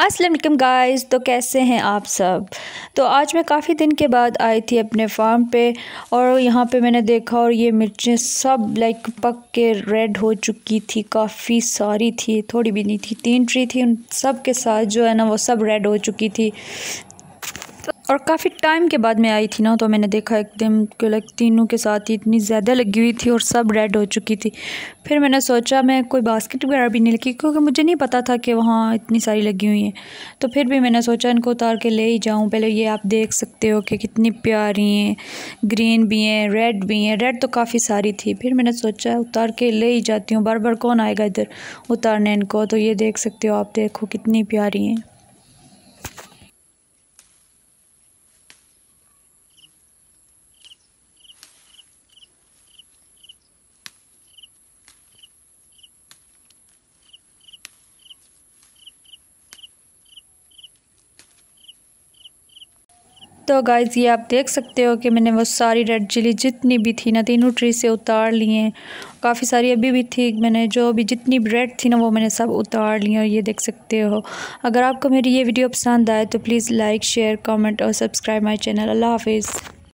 Aslam guys तो कैसे हैं आप सब तो आज मैं काफ़ी दिन के बाद आई थी अपने फार्म पे और यहाँ पे मैंने देखा और ये मिर्चें सब लाइक पक के रेड हो चुकी थी काफ़ी सारी थी थोड़ी भी नहीं थी तीन ट्री थी उन सब के साथ जो है ना वो सब रेड हो चुकी थी और काफ़ी टाइम के बाद मैं आई थी ना तो मैंने देखा एकदम कि लाइक तीनों के साथ ही इतनी ज़्यादा लगी हुई थी और सब रेड हो चुकी थी फिर मैंने सोचा मैं कोई बास्केट वगैरह भी नहीं लगी क्योंकि मुझे नहीं पता था कि वहाँ इतनी सारी लगी हुई हैं तो फिर भी मैंने सोचा इनको उतार के ले ही जाऊँ पहले ये आप देख सकते हो कि कितनी प्यारी हैं ग्रीन भी हैं रेड भी हैं रेड तो काफ़ी सारी थी फिर मैंने सोचा उतार के ले ही जाती हूँ बार बार कौन आएगा इधर उतारने इनको तो ये देख सकते हो आप देखो कितनी प्यारी हैं तो गाइज़ ये आप देख सकते हो कि मैंने वो सारी रेड चिली जितनी भी थी ना तीनों ट्री से उतार लिए हैं काफ़ी सारी अभी भी थी मैंने जो भी जितनी रेड थी ना वो मैंने सब उतार ली और ये देख सकते हो अगर आपको मेरी ये वीडियो पसंद आए तो प्लीज़ लाइक शेयर कमेंट और सब्सक्राइब माय चैनल अल्लाह हाफिज़